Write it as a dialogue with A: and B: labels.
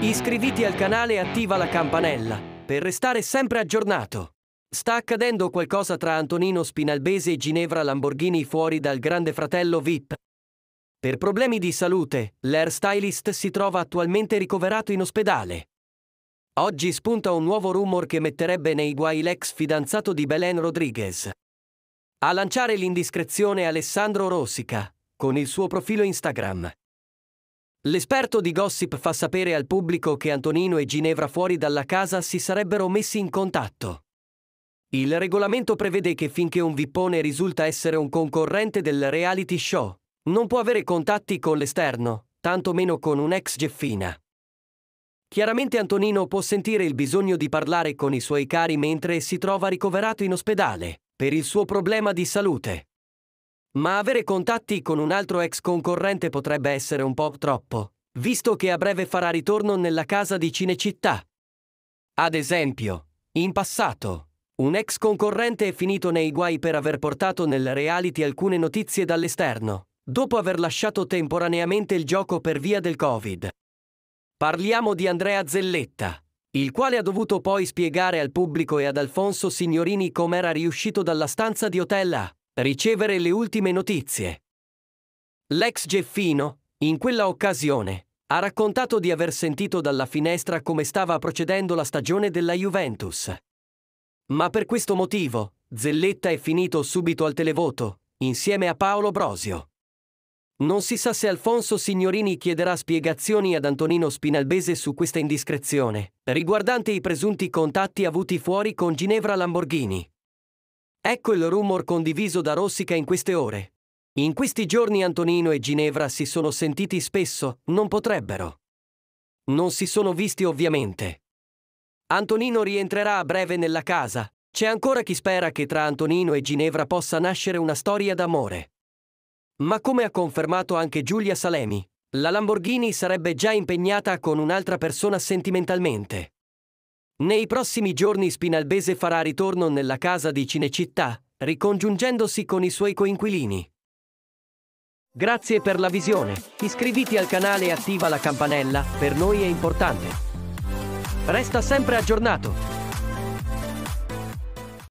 A: Iscriviti al canale e attiva la campanella per restare sempre aggiornato. Sta accadendo qualcosa tra Antonino Spinalbese e Ginevra Lamborghini fuori dal Grande Fratello VIP. Per problemi di salute, stylist si trova attualmente ricoverato in ospedale. Oggi spunta un nuovo rumor che metterebbe nei guai l'ex fidanzato di Belen Rodriguez. A lanciare l'indiscrezione Alessandro Rossica, con il suo profilo Instagram. L'esperto di gossip fa sapere al pubblico che Antonino e Ginevra fuori dalla casa si sarebbero messi in contatto. Il regolamento prevede che finché un vippone risulta essere un concorrente del reality show, non può avere contatti con l'esterno, tantomeno con un'ex Geffina. Chiaramente Antonino può sentire il bisogno di parlare con i suoi cari mentre si trova ricoverato in ospedale, per il suo problema di salute. Ma avere contatti con un altro ex concorrente potrebbe essere un po' troppo, visto che a breve farà ritorno nella casa di Cinecittà. Ad esempio, in passato, un ex concorrente è finito nei guai per aver portato nella reality alcune notizie dall'esterno, dopo aver lasciato temporaneamente il gioco per via del Covid. Parliamo di Andrea Zelletta, il quale ha dovuto poi spiegare al pubblico e ad Alfonso Signorini com'era riuscito dalla stanza di Hotel A Ricevere le ultime notizie. L'ex Geffino, in quella occasione, ha raccontato di aver sentito dalla finestra come stava procedendo la stagione della Juventus. Ma per questo motivo, Zelletta è finito subito al televoto, insieme a Paolo Brosio. Non si sa se Alfonso Signorini chiederà spiegazioni ad Antonino Spinalbese su questa indiscrezione, riguardante i presunti contatti avuti fuori con Ginevra Lamborghini. Ecco il rumor condiviso da Rossica in queste ore. In questi giorni Antonino e Ginevra si sono sentiti spesso, non potrebbero. Non si sono visti ovviamente. Antonino rientrerà a breve nella casa. C'è ancora chi spera che tra Antonino e Ginevra possa nascere una storia d'amore. Ma come ha confermato anche Giulia Salemi, la Lamborghini sarebbe già impegnata con un'altra persona sentimentalmente. Nei prossimi giorni Spinalbese farà ritorno nella casa di Cinecittà, ricongiungendosi con i suoi coinquilini. Grazie per la visione, iscriviti al canale e attiva la campanella, per noi è importante. Resta sempre aggiornato.